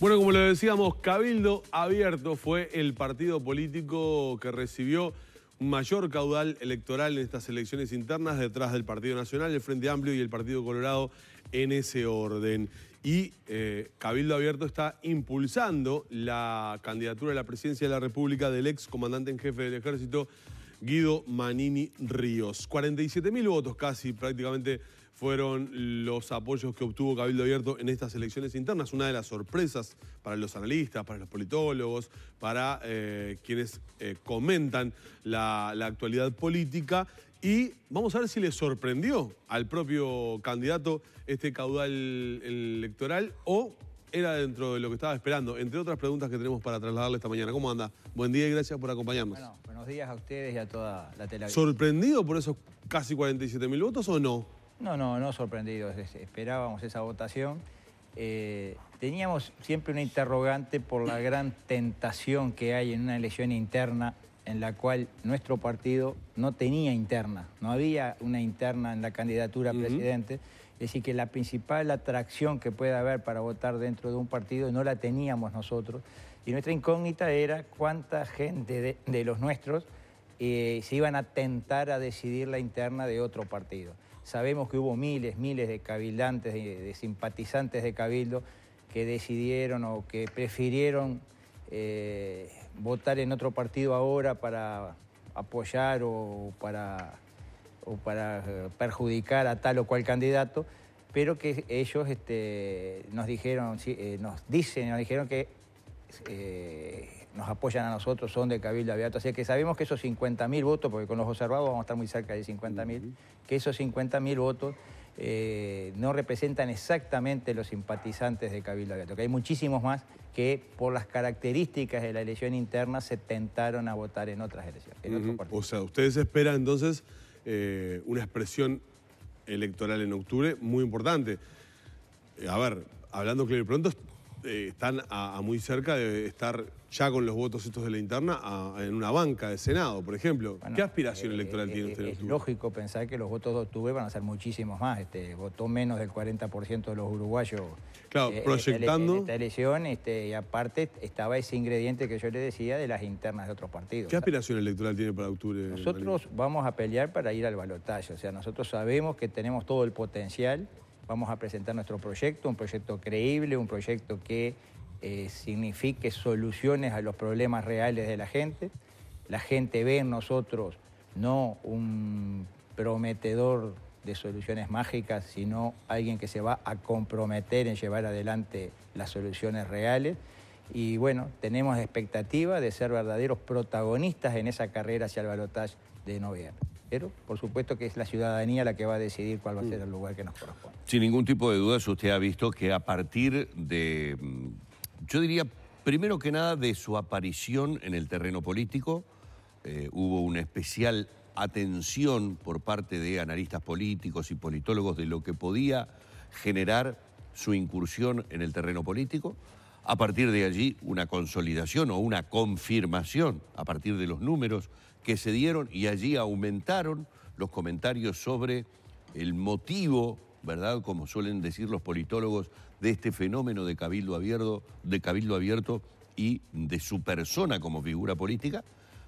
Bueno, como lo decíamos, Cabildo Abierto fue el partido político que recibió mayor caudal electoral en estas elecciones internas detrás del Partido Nacional, el Frente Amplio y el Partido Colorado en ese orden. Y eh, Cabildo Abierto está impulsando la candidatura a la presidencia de la República del ex comandante en jefe del ejército, Guido Manini Ríos. mil votos casi prácticamente fueron los apoyos que obtuvo Cabildo Abierto en estas elecciones internas. Una de las sorpresas para los analistas, para los politólogos, para eh, quienes eh, comentan la, actualidad política. Y vamos a ver si le sorprendió al propio candidato este caudal electoral o era dentro de lo que estaba esperando, entre otras preguntas que tenemos para trasladarle esta mañana. ¿Cómo anda? Buen día y gracias por acompañarnos. buenos días a ustedes y a toda la televisión. ¿Sorprendido por esos casi 47 mil votos o no? No, no, no sorprendidos. Esperábamos esa votación. Eh, teníamos siempre una interrogante por la gran tentación que hay en una elección interna en la cual nuestro partido no tenía interna, no había una interna en la candidatura a presidente. Es decir, que la principal atracción que puede haber para votar dentro de un partido no la teníamos nosotros. Y nuestra incógnita era cuánta gente de, los nuestros eh, se iban a tentar a decidir la interna de otro partido. Sabemos que hubo miles, miles de cabildantes, de, simpatizantes de Cabildo que decidieron o que prefirieron eh, votar en otro partido ahora para apoyar o para, eh, perjudicar a tal o cual candidato, pero que ellos este, nos dijeron, eh, nos dicen, nos dijeron que nos apoyan a nosotros son de Cabildo Abierto. Así que sabemos que esos 50.000 votos, porque con los observados vamos a estar muy cerca de 50.000, que esos 50.000 votos eh, no representan exactamente los simpatizantes de Cabildo Abierto, que hay muchísimos más que por las características de la elección interna se tentaron a votar en otras elecciones. o sea, ustedes esperan entonces eh, una expresión electoral en octubre muy importante. Eh, a ver, hablando que pronto, están a muy cerca de estar ya con los votos estos de la interna en una banca de Senado, por ejemplo. ¿Qué aspiración eh, electoral eh, tiene eh, usted? Es lógico pensar que los votos de octubre van a ser muchísimos más. Este, votó menos del 40% de los uruguayos claro, proyectando... en esta elección este, y aparte estaba ese ingrediente que yo le decía de las internas de otros partidos. ¿Qué aspiración electoral tiene para octubre? Nosotros vamos a pelear para ir al balotaje. O sea, nosotros sabemos que tenemos todo el potencial. Vamos a presentar nuestro proyecto, un proyecto creíble, un proyecto que eh, signifique soluciones a los problemas reales de la gente. La gente ve en nosotros no un prometedor de soluciones mágicas, sino alguien que se va a comprometer en llevar adelante las soluciones reales. Y bueno, tenemos expectativa de ser verdaderos protagonistas en esa carrera hacia el balotaje de noviembre. Pero por supuesto que es la ciudadanía la que va a decidir cuál va a ser el lugar que nos corresponde. Sin ningún tipo de dudas, usted ha visto que a partir de mm, yo diría, primero que nada, de su aparición en el terreno político. Eh, hubo una especial atención por parte de analistas políticos y politólogos de lo que podía generar su incursión en el terreno político. A partir de allí, una consolidación o una confirmación a partir de los números que se dieron y allí aumentaron los comentarios sobre el motivo, ¿verdad? Como suelen decir los politólogos, de este fenómeno de cabildo abierto, de cabildo abierto y de su persona como figura política,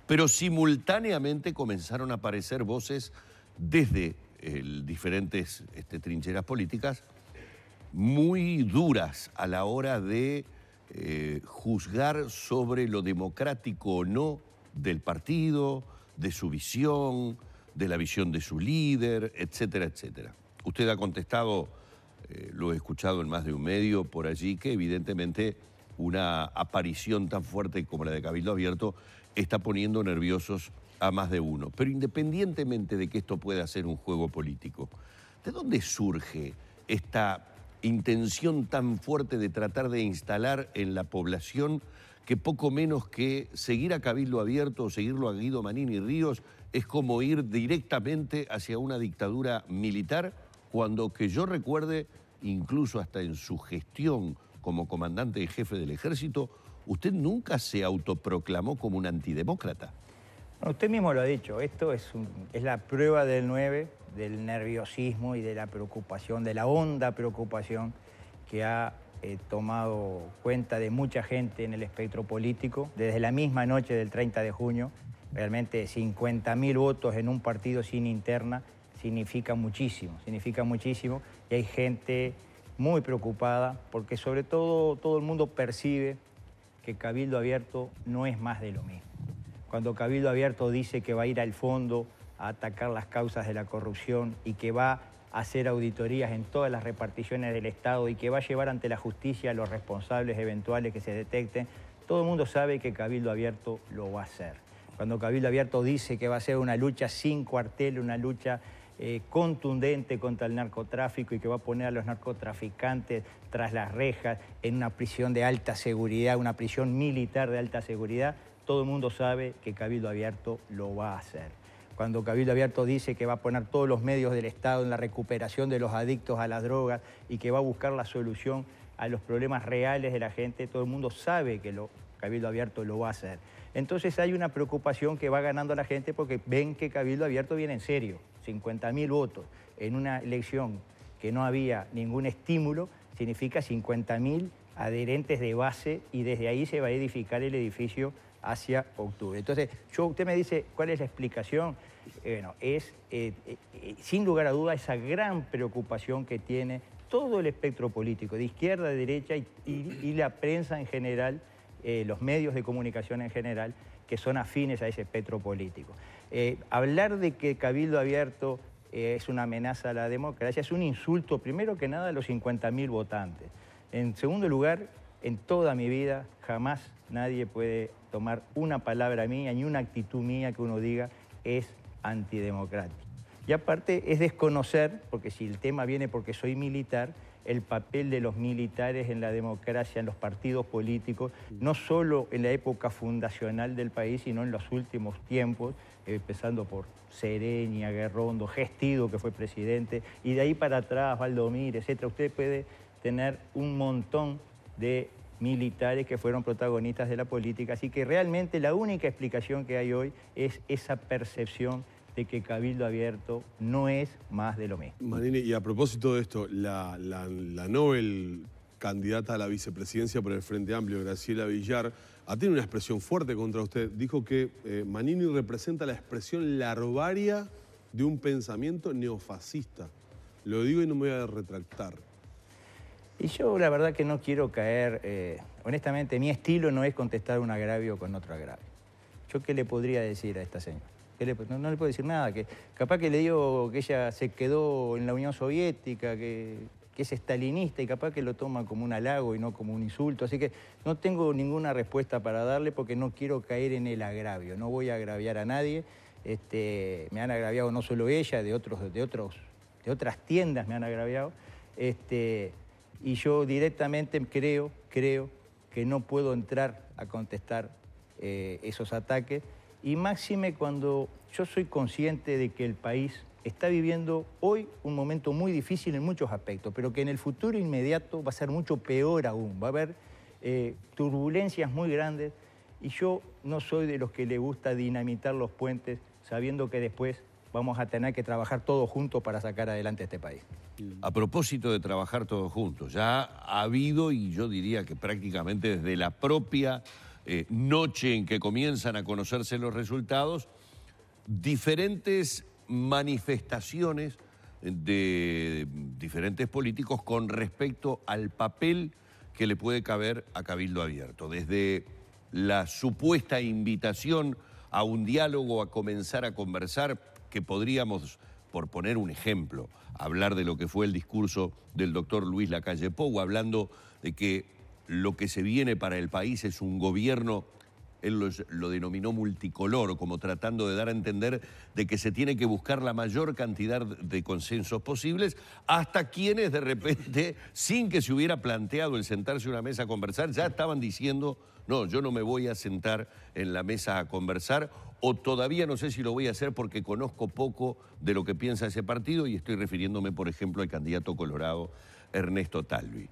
pero simultáneamente comenzaron a aparecer voces desde diferentes este, trincheras políticas muy duras a la hora de eh, juzgar sobre lo democrático o no del partido, de su visión, de la visión de su líder, etcétera, etcétera. Usted ha contestado eh, lo he escuchado en más de un medio por allí, que evidentemente una aparición tan fuerte como la de Cabildo Abierto está poniendo nerviosos a más de uno. Pero independientemente de que esto pueda ser un juego político, ¿de dónde surge esta intención tan fuerte de tratar de instalar en la población que poco menos que seguir a Cabildo Abierto o seguirlo a Guido Manini Ríos es como ir directamente hacia una dictadura militar? cuando que yo recuerde, incluso hasta en su gestión como comandante y jefe del ejército, usted nunca se autoproclamó como un antidemócrata. usted mismo lo ha dicho, esto es, es la prueba del 9, del nerviosismo y de la preocupación, de la honda preocupación que ha eh, tomado cuenta de mucha gente en el espectro político desde la misma noche del 30 de junio. Realmente 50.000 votos en un partido sin interna significa muchísimo, significa muchísimo y hay gente muy preocupada porque sobre todo todo el mundo percibe que Cabildo Abierto no es más de lo mismo. Cuando Cabildo Abierto dice que va a ir al fondo a atacar las causas de la corrupción y que va a hacer auditorías en todas las reparticiones del Estado y que va a llevar ante la justicia a los responsables eventuales que se detecten, todo el mundo sabe que Cabildo Abierto lo va a hacer. Cuando Cabildo Abierto dice que va a ser una lucha sin cuartel, una lucha eh, contundente contra el narcotráfico y que va a poner a los narcotraficantes tras las rejas en una prisión de alta seguridad, una prisión militar de alta seguridad, todo el mundo sabe que Cabildo Abierto lo va a hacer. Cuando Cabildo Abierto dice que va a poner todos los medios del Estado en la recuperación de los adictos a las drogas y que va a buscar la solución a los problemas reales de la gente, todo el mundo sabe que lo Cabildo Abierto lo va a hacer. Entonces hay una preocupación que va ganando la gente porque ven que Cabildo Abierto viene en serio, ...50.000 votos en una elección que no había ningún estímulo, significa 50.000 adherentes de base y desde ahí se va a edificar el edificio hacia octubre. Entonces, yo, usted me dice, ¿cuál es la explicación? Eh, bueno, es eh, eh, sin lugar a duda esa gran preocupación que tiene todo el espectro político, de izquierda, de derecha y la prensa en general, eh, los medios de comunicación en general, que son afines a ese petro político. Eh, hablar de que Cabildo Abierto eh, es una amenaza a la democracia es un insulto, primero que nada, a los 50.000 votantes. En segundo lugar, en toda mi vida jamás nadie puede tomar una palabra mía ni una actitud mía que uno diga es antidemocrático. Y aparte es desconocer, porque si el tema viene porque soy militar, el papel de los militares en la democracia, en los partidos políticos, no solo en la época fundacional del país, sino en los últimos tiempos, empezando por Sereña, Guerrondo, Gestido, que fue presidente, y de ahí para atrás, Valdomir, etc. Usted puede tener un montón de militares que fueron protagonistas de la política, así que realmente la única explicación que hay hoy es esa percepción de que Cabildo Abierto no es más de lo mismo. Manini, y a propósito de esto, la, la, Nobel candidata a la vicepresidencia por el Frente Amplio, Graciela Villar, ha ah, tenido una expresión fuerte contra usted. Dijo que eh, Manini representa la expresión larvaria de un pensamiento neofascista. Lo digo y no me voy a retractar. Y yo la verdad que no quiero caer, eh, honestamente, mi estilo no es contestar un agravio con otro agravio. ¿Yo qué le podría decir a esta señora? Pues, no, le puedo decir nada, que capaz que le digo que ella se quedó en la Unión Soviética, que, es estalinista y capaz que lo toma como un halago y no como un insulto. Así que no tengo ninguna respuesta para darle porque no quiero caer en el agravio, no voy a agraviar a nadie. Este, me han agraviado no solo ella, de, otros, de, otros, de otras tiendas me han agraviado. Este, y yo directamente creo, creo que no puedo entrar a contestar eh, esos ataques y máxime cuando yo soy consciente de que el país está viviendo hoy un momento muy difícil en muchos aspectos, pero que en el futuro inmediato va a ser mucho peor aún, va a haber eh, turbulencias muy grandes y yo no soy de los que le gusta dinamitar los puentes sabiendo que después vamos a tener que trabajar todos juntos para sacar adelante este país. A propósito de trabajar todos juntos, ya ha habido, y yo diría que prácticamente desde la propia eh, noche en que comienzan a conocerse los resultados, diferentes manifestaciones de diferentes políticos con respecto al papel que le puede caber a Cabildo Abierto, desde la supuesta invitación a un diálogo, a comenzar a conversar, que podríamos, por poner un ejemplo, hablar de lo que fue el discurso del doctor Luis Lacalle Pou, hablando de que lo que se viene para el país es un gobierno, él lo denominó multicolor, como tratando de dar a entender de que se tiene que buscar la mayor cantidad de consensos posibles, hasta quienes de repente, sin que se hubiera planteado el sentarse a una mesa a conversar, ya estaban diciendo, no, yo no me voy a sentar en la mesa a conversar, o todavía no sé si lo voy a hacer porque conozco poco de lo que piensa ese partido y estoy refiriéndome, por ejemplo, al candidato colorado Ernesto Talvi.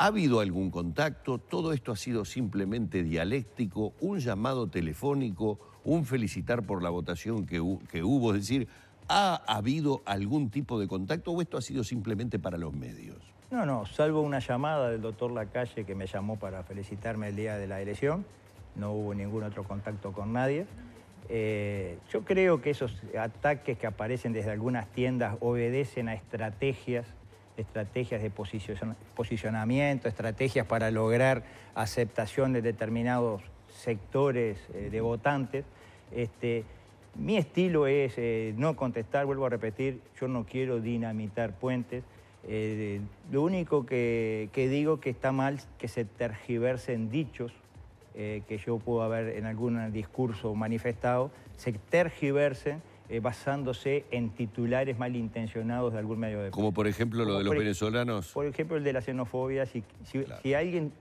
¿Ha habido algún contacto? ¿Todo esto ha sido simplemente dialéctico? ¿Un llamado telefónico? ¿Un felicitar por la votación que, hubo? Es decir, ¿ha habido algún tipo de contacto o esto ha sido simplemente para los medios? No, no, salvo una llamada del doctor Lacalle que me llamó para felicitarme el día de la elección. No hubo ningún otro contacto con nadie. Eh, yo creo que esos ataques que aparecen desde algunas tiendas obedecen a estrategias estrategias de posicionamiento, estrategias para lograr aceptación de determinados sectores eh, de votantes. Este, mi estilo es eh, no contestar, vuelvo a repetir, yo no quiero dinamitar puentes. Eh, lo único que, que, digo que está mal que se tergiversen dichos que yo puedo haber en algún discurso manifestado, se tergiversen eh, basándose en titulares malintencionados de algún medio de... Como por ejemplo lo de los venezolanos. Por ejemplo el de la xenofobia. Si, alguien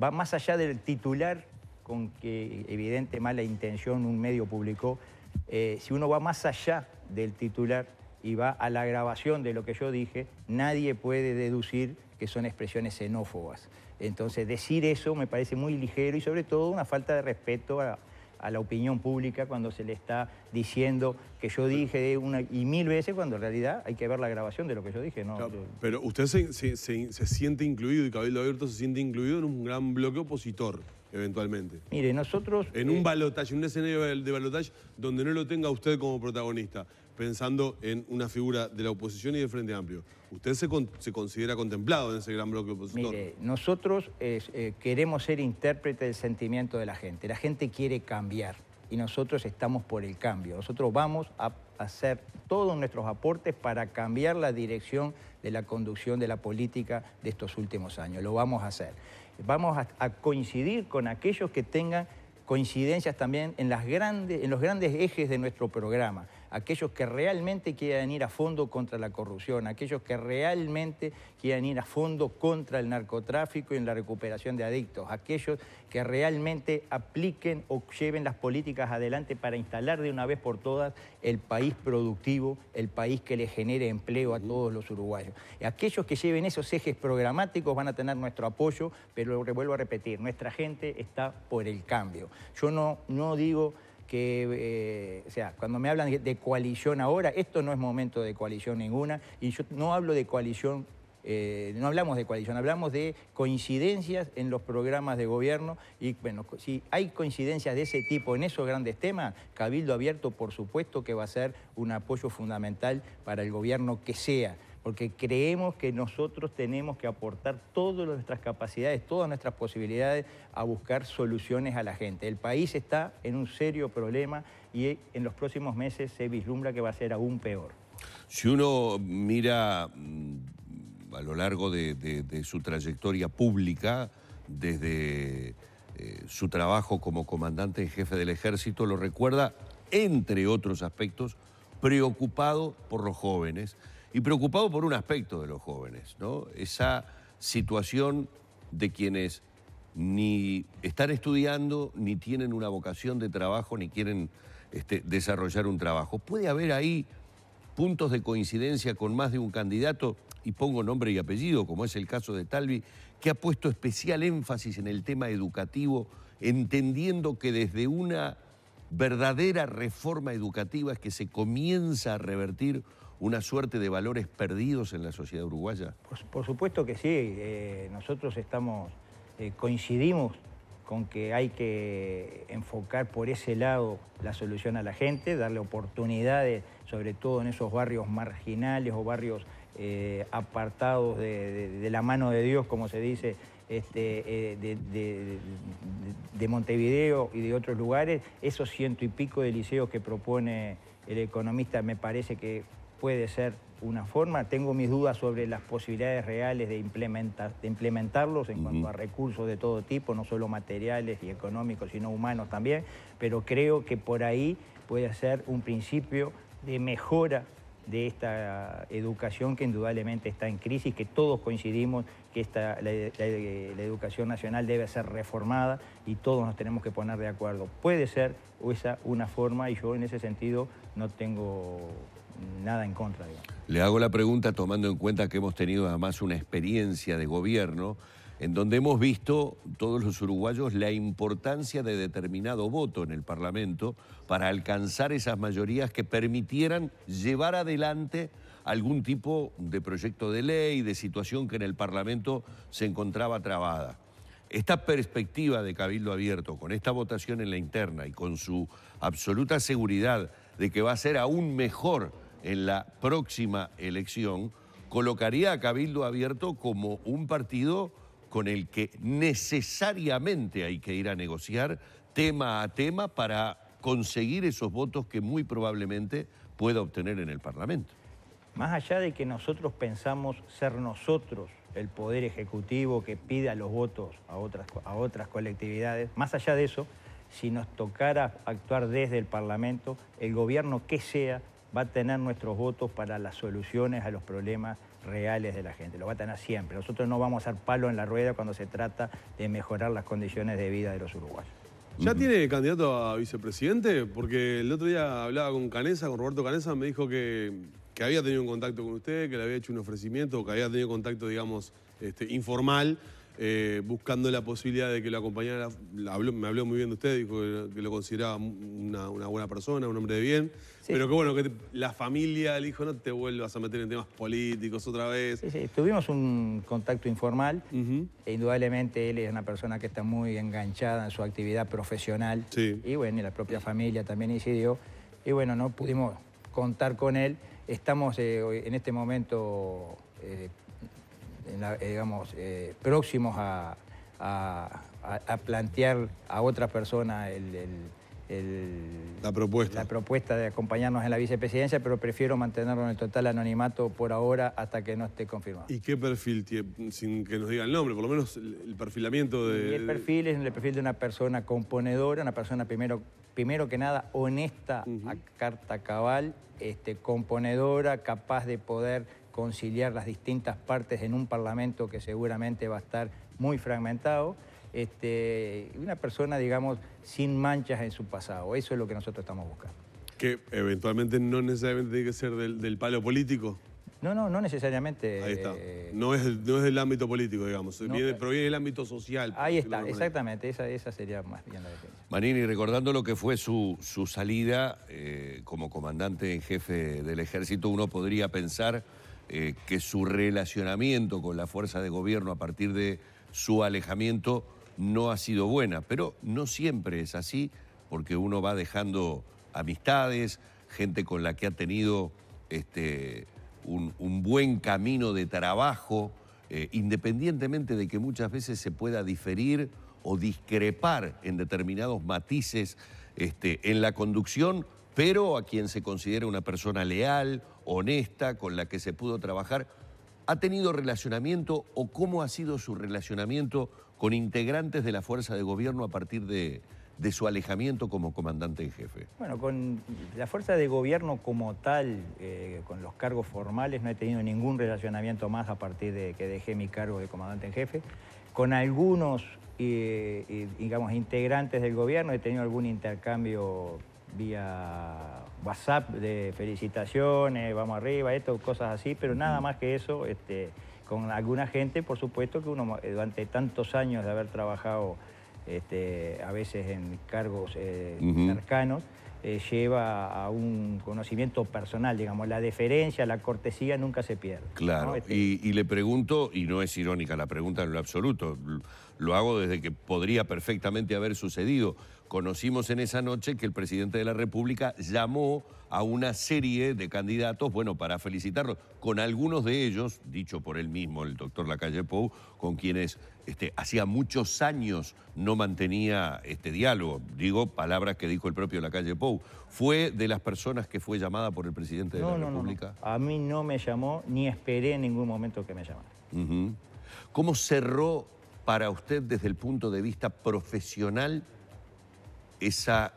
va más allá del titular con que evidente mala intención un medio publicó, eh, si uno va más allá del titular y va a la grabación de lo que yo dije, nadie puede deducir que son expresiones xenófobas. Entonces, decir eso me parece muy ligero y sobre todo una falta de respeto a, a la opinión pública cuando se le está diciendo que yo dije una y mil veces cuando en realidad hay que ver la grabación de lo que yo dije. ¿no? pero usted se, se, se, se siente incluido y Cabildo Abierto se siente incluido en un gran bloque opositor eventualmente? Mire, nosotros... En un eh, balotaje, un escenario de balotaje donde no lo tenga usted como protagonista, pensando en una figura de la oposición y del Frente Amplio. ¿Usted se, considera contemplado en ese gran bloque opositor? Mire, nosotros eh, queremos ser intérprete del sentimiento de la gente. La gente quiere cambiar y nosotros estamos por el cambio. Nosotros vamos a hacer todos nuestros aportes para cambiar la dirección de la conducción de la política de estos últimos años. Lo vamos a hacer. Vamos a, coincidir con aquellos que tengan coincidencias también en los grandes ejes de nuestro programa aquellos que realmente quieran ir a fondo contra la corrupción, aquellos que realmente quieran ir a fondo contra el narcotráfico y en la recuperación de adictos, aquellos que realmente apliquen o lleven las políticas adelante para instalar de una vez por todas el país productivo, el país que le genere empleo a todos los uruguayos. Y aquellos que lleven esos ejes programáticos van a tener nuestro apoyo, pero lo vuelvo a repetir, nuestra gente está por el cambio. Yo no, no digo que, eh, o sea, cuando me hablan de coalición ahora, esto no es momento de coalición ninguna, y yo no hablo de coalición eh, no hablamos de coalición, hablamos de coincidencias en los programas de gobierno y bueno, si hay coincidencias de ese tipo en esos grandes temas, Cabildo Abierto por supuesto que va a ser un apoyo fundamental para el gobierno que sea porque creemos que nosotros tenemos que aportar todas nuestras capacidades, todas nuestras posibilidades a buscar soluciones a la gente. El país está en un serio problema y en los próximos meses se vislumbra que va a ser aún peor. Si uno mira mm, a lo largo de, su trayectoria pública, desde eh, su trabajo como comandante en jefe del ejército, lo recuerda, entre otros aspectos, preocupado por los jóvenes y preocupado por un aspecto de los jóvenes, ¿no? Esa situación de quienes ni están estudiando, ni tienen una vocación de trabajo, ni quieren este, desarrollar un trabajo. Puede haber ahí puntos de coincidencia con más de un candidato, y pongo nombre y apellido, como es el caso de Talvi, que ha puesto especial énfasis en el tema educativo, entendiendo que desde una verdadera reforma educativa es que se comienza a revertir una suerte de valores perdidos en la sociedad uruguaya? Por, por supuesto que sí. Eh, nosotros estamos, eh, coincidimos con que hay que enfocar por ese lado la solución a la gente, darle oportunidades, sobre todo en esos barrios marginales o barrios eh, apartados de, la mano de Dios, como se dice, este, de, de, Montevideo y de otros lugares, esos ciento y pico de liceos que propone el economista me parece que puede ser una forma. Tengo mis dudas sobre las posibilidades reales de, implementar, implementarlos en cuanto a recursos de todo tipo, no solo materiales y económicos, sino humanos también, pero creo que por ahí puede ser un principio de mejora de esta educación que indudablemente está en crisis, que todos coincidimos que esta, la, educación nacional debe ser reformada y todos nos tenemos que poner de acuerdo. Puede ser esa una forma y yo en ese sentido no tengo nada en contra. Digamos. Le hago la pregunta tomando en cuenta que hemos tenido además una experiencia de gobierno en donde hemos visto todos los uruguayos la importancia de determinado voto en el Parlamento para alcanzar esas mayorías que permitieran llevar adelante algún tipo de proyecto de ley, de situación que en el Parlamento se encontraba trabada. Esta perspectiva de Cabildo Abierto, con esta votación en la interna y con su absoluta seguridad de que va a ser aún mejor en la próxima elección, colocaría a Cabildo Abierto como un partido con el que necesariamente hay que ir a negociar tema a tema para conseguir esos votos que muy probablemente pueda obtener en el Parlamento. Más allá de que nosotros pensamos ser nosotros el poder ejecutivo que pida los votos a otras, a otras colectividades, más allá de eso, si nos tocara actuar desde el Parlamento, el gobierno que sea va a tener nuestros votos para las soluciones a los problemas reales de la gente. Lo va a tener siempre. Nosotros no vamos a hacer palo en la rueda cuando se trata de mejorar las condiciones de vida de los uruguayos. ¿Ya tiene candidato a vicepresidente? Porque el otro día hablaba con Canesa, con Roberto Canesa, me dijo que, que había tenido un contacto con usted, que le había hecho un ofrecimiento, que había tenido contacto, digamos, este, informal eh, buscando la posibilidad de que lo acompañara. me habló muy bien de usted, dijo que, lo consideraba una, buena persona, un hombre de bien. Pero que bueno, que la familia le dijo, no te vuelvas a meter en temas políticos otra vez. Tuvimos un contacto informal. E indudablemente él es una persona que está muy enganchada en su actividad profesional. Y bueno, y la propia familia también incidió. Y bueno, no pudimos contar con él. Estamos eh, en este momento... Eh, eh, digamos, eh, próximos a, plantear a otra persona el, la, propuesta. la propuesta de acompañarnos en la vicepresidencia, pero prefiero mantenerlo en el total anonimato por ahora hasta que no esté confirmado. ¿Y qué perfil, tiene, sin que nos diga el nombre, por lo menos el perfilamiento de...? Y el perfil es el perfil de una persona componedora, una persona primero primero que nada honesta a carta cabal, este, componedora, capaz de poder conciliar las distintas partes en un Parlamento que seguramente va a estar muy fragmentado. Este, una persona, digamos, sin manchas en su pasado. Eso es lo que nosotros estamos buscando. Que eventualmente no necesariamente tiene que ser del, palo político. No, no, no necesariamente. Ahí está. Eh, no, es, del ámbito político, digamos. No, eh, proviene del ámbito social. Ahí está, exactamente. Esa, sería más bien la defensa. Manini, recordando lo que fue su, salida eh, como comandante en jefe del ejército, uno podría pensar eh, que su relacionamiento con la fuerza de gobierno a partir de su alejamiento no ha sido buena, pero no siempre es así, porque uno va dejando amistades, gente con la que ha tenido este, un, buen camino de trabajo, eh, independientemente de que muchas veces se pueda diferir o discrepar en determinados matices este, en la conducción, pero a quien se considera una persona leal, honesta, con la que se pudo trabajar. ¿Ha tenido relacionamiento o cómo ha sido su relacionamiento con integrantes de la fuerza de gobierno a partir de, de su alejamiento como comandante en jefe? Bueno, con la fuerza de gobierno como tal, eh, con los cargos formales, no he tenido ningún relacionamiento más a partir de que dejé mi cargo de comandante en jefe. Con algunos, eh, eh, digamos, integrantes del gobierno he tenido algún intercambio vía WhatsApp de felicitaciones, vamos arriba, esto, cosas así, pero nada más que eso, este, con alguna gente, por supuesto, que uno eh, durante tantos años de haber trabajado este, a veces en cargos eh, cercanos, eh, lleva a un conocimiento personal, digamos, la deferencia, la cortesía nunca se pierde. Claro, este, y, le pregunto, y no es irónica la pregunta en lo absoluto, lo hago desde que podría perfectamente haber sucedido, Conocimos en esa noche que el presidente de la República llamó a una serie de candidatos, bueno, para felicitarlos, con algunos de ellos, dicho por él mismo, el doctor Lacalle Pou, con quienes este, hacía muchos años no mantenía este diálogo. Digo palabras que dijo el propio Lacalle Pou. ¿Fue de las personas que fue llamada por el presidente de la República? No. A mí no me llamó, ni esperé en ningún momento que me llamara. ¿Cómo cerró para usted desde el punto de vista profesional esa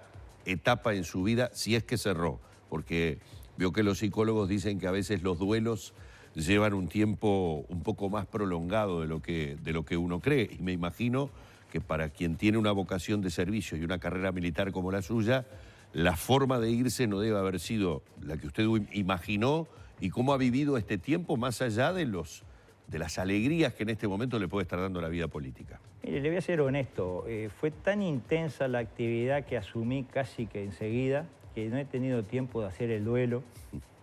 etapa en su vida, si es que cerró, porque vio que los psicólogos dicen que a veces los duelos llevan un tiempo un poco más prolongado de lo que, de lo que uno cree. Y me imagino que para quien tiene una vocación de servicio y una carrera militar como la suya, la forma de irse no debe haber sido la que usted imaginó y cómo ha vivido este tiempo más allá de los de las alegrías que en este momento le puede estar dando la vida política? Mire, le voy a ser honesto. Eh, fue tan intensa la actividad que asumí casi que enseguida que no he tenido tiempo de hacer el duelo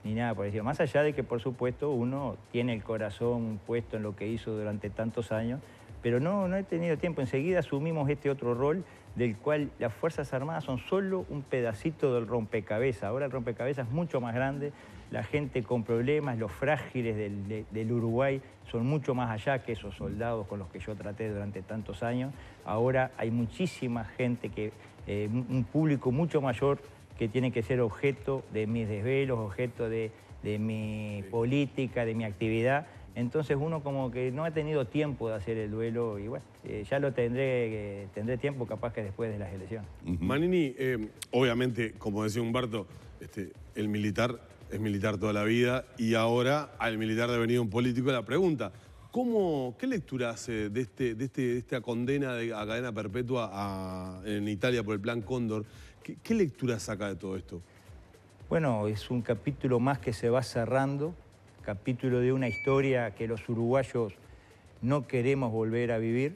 ni nada por decir. Más allá de que, por supuesto, uno tiene el corazón puesto en lo que hizo durante tantos años, pero no, no he tenido tiempo. Enseguida asumimos este otro rol del cual las Fuerzas Armadas son solo un pedacito del rompecabezas. Ahora el rompecabezas es mucho más grande, la gente con problemas, los frágiles del, Uruguay son mucho más allá que esos soldados con los que yo traté durante tantos años. Ahora hay muchísima gente, que, eh, un público mucho mayor que tiene que ser objeto de mis desvelos, objeto de, mi política, de mi actividad. Entonces uno como que no ha tenido tiempo de hacer el duelo y bueno, eh, ya lo tendré, eh, tendré tiempo capaz que después de las elecciones. Manini, obviamente, como decía Humberto, este, el militar es militar toda la vida y ahora al militar devenido un político. La pregunta, ¿cómo, ¿qué lectura hace de, este, de, este, esta condena de, a cadena perpetua en Italia por el plan Cóndor? ¿Qué lectura saca de todo esto? Bueno, es un capítulo más que se va cerrando, capítulo de una historia que los uruguayos no queremos volver a vivir.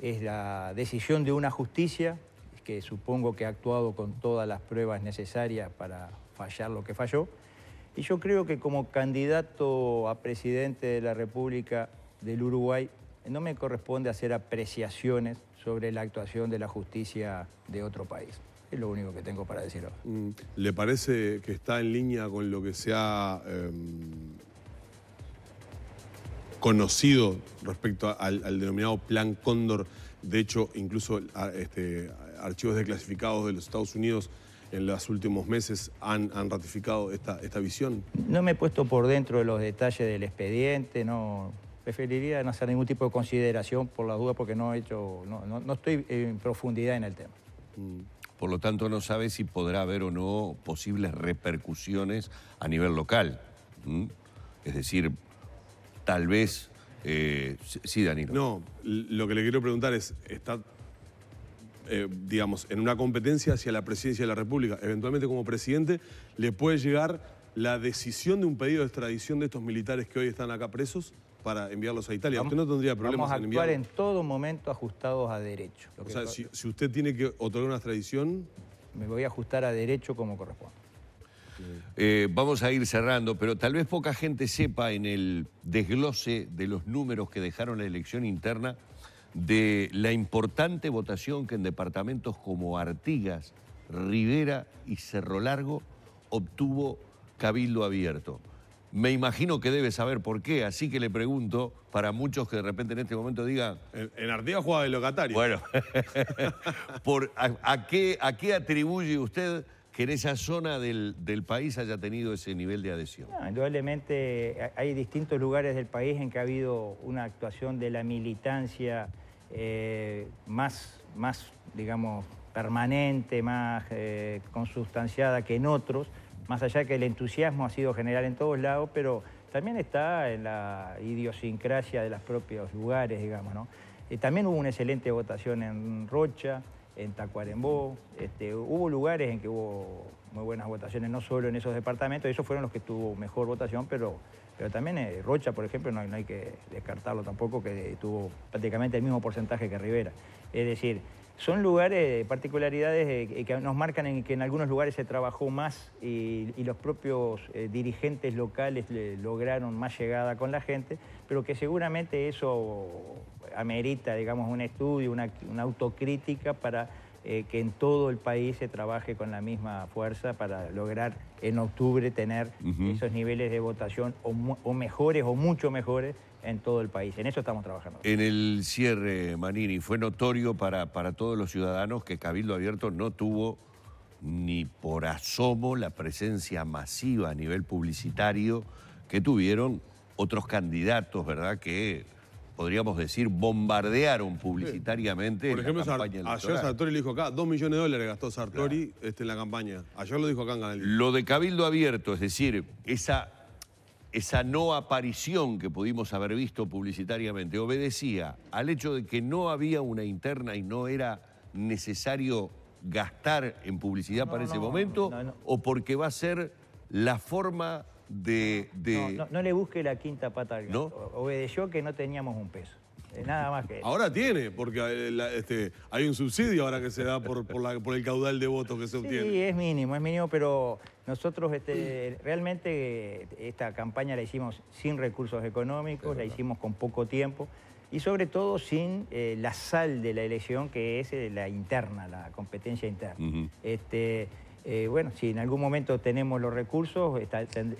Es la decisión de una justicia que supongo que ha actuado con todas las pruebas necesarias para fallar lo que falló, y yo creo que como candidato a presidente de la República del Uruguay, no me corresponde hacer apreciaciones sobre la actuación de la justicia de otro país. Es lo único que tengo para decirlo. Mm, ¿Le parece que está en línea con lo que se ha em, conocido respecto al, denominado Plan Cóndor? De hecho, incluso este, archivos desclasificados de los Estados Unidos en los últimos meses han, ratificado esta, visión? No me he puesto por dentro de los detalles del expediente, no, preferiría no hacer ningún tipo de consideración por la duda porque no he hecho, no, estoy en profundidad en el tema. Mm. Por lo tanto, no sabe si podrá haber o no posibles repercusiones a nivel local. Es decir, tal vez. Eh, sí, Danilo. No, lo que le quiero preguntar es: ¿está eh, digamos, en una competencia hacia la presidencia de la República. Eventualmente como presidente le puede llegar la decisión de un pedido de extradición de estos militares que hoy están acá presos para enviarlos a Italia. usted no tendría problemas vamos a en en todo momento ajustados a derecho. O sea, si, usted tiene que otorgar una extradición... Me voy a ajustar a derecho como corresponde. Eh, vamos a ir cerrando, pero tal vez poca gente sepa en el desglose de los números que dejaron la elección interna de la importante votación que en departamentos como Artigas, Rivera y Cerro Largo obtuvo Cabildo Abierto. Me imagino que debe saber por qué, así que le pregunto, para muchos que de repente en este momento digan... En, Artigas juega de locatario. Bueno, por, ¿a qué atribuye usted que en esa zona del, país haya tenido ese nivel de adhesión. indudablemente eh, hay distintos lugares del país en que ha habido una actuación de la militancia eh, más, más, digamos, permanente, más eh, consustanciada que en otros, más allá que el entusiasmo ha sido general en todos lados, pero también está en la idiosincrasia de los propios lugares, digamos, también hubo una excelente votación en Rocha, en Tacuarembó. Este, hubo lugares en que hubo muy buenas votaciones, no solo en esos departamentos, esos fueron los que tuvo mejor votación, pero, pero también eh, Rocha, por ejemplo, no, hay que descartarlo tampoco, que tuvo prácticamente el mismo porcentaje que Rivera. Es decir, son lugares, particularidades eh, que nos marcan en que en algunos lugares se trabajó más y, los propios eh, dirigentes locales lograron más llegada con la gente, pero que seguramente eso amerita, digamos, un estudio, una, autocrítica para eh, que en todo el país se trabaje con la misma fuerza para lograr en octubre tener esos niveles de votación o, mejores o mucho mejores en todo el país. En eso estamos trabajando. En el cierre, Manini, fue notorio para, para todos los ciudadanos que Cabildo Abierto no tuvo ni por asomo la presencia masiva a nivel publicitario que tuvieron otros candidatos, ¿verdad? Que podríamos decir, bombardearon publicitariamente. Por ejemplo, la campaña ayer Sartori le dijo acá, dos millones de dólares gastó Sartori este, en la campaña. Ayer lo dijo acá en Canal. Lo de Cabildo Abierto, es decir, esa, esa no aparición que pudimos haber visto publicitariamente, obedecía al hecho de que no había una interna y no era necesario gastar en publicidad para ese momento, o porque va a ser la forma no, le busque la quinta pata al ¿No? Obedeció que no teníamos un peso. Eh, nada más que Ahora tiene, porque eh, este, hay un subsidio ahora que se da por, el caudal de votos que se obtiene. Sí, es mínimo, es mínimo, pero nosotros este, realmente eh, esta campaña la hicimos sin recursos económicos, la hicimos con poco tiempo y sobre todo sin la sal de la elección que es la interna, la competencia interna. este, eh, bueno, si en algún momento tenemos los recursos,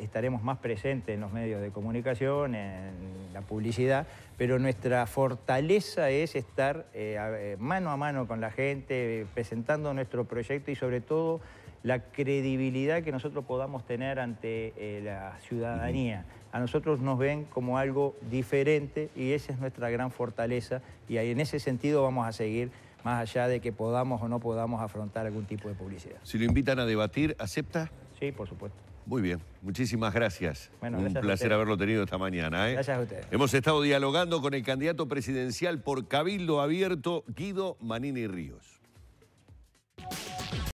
estaremos más presentes en los medios de comunicación, en la publicidad, pero nuestra fortaleza es estar eh, eh, mano a mano con la gente, presentando nuestro proyecto y sobre todo la credibilidad que nosotros podamos tener ante la ciudadanía. A nosotros nos ven como algo diferente y esa es nuestra gran fortaleza y en ese sentido vamos a seguir más allá de que podamos o no podamos afrontar algún tipo de publicidad. Si lo invitan a debatir, ¿acepta? Sí, por supuesto. Muy bien, muchísimas gracias. Un placer haberlo tenido esta mañana. ¿eh? Gracias a ustedes. Hemos estado dialogando con el candidato presidencial por Cabildo Abierto, Guido Manini Ríos.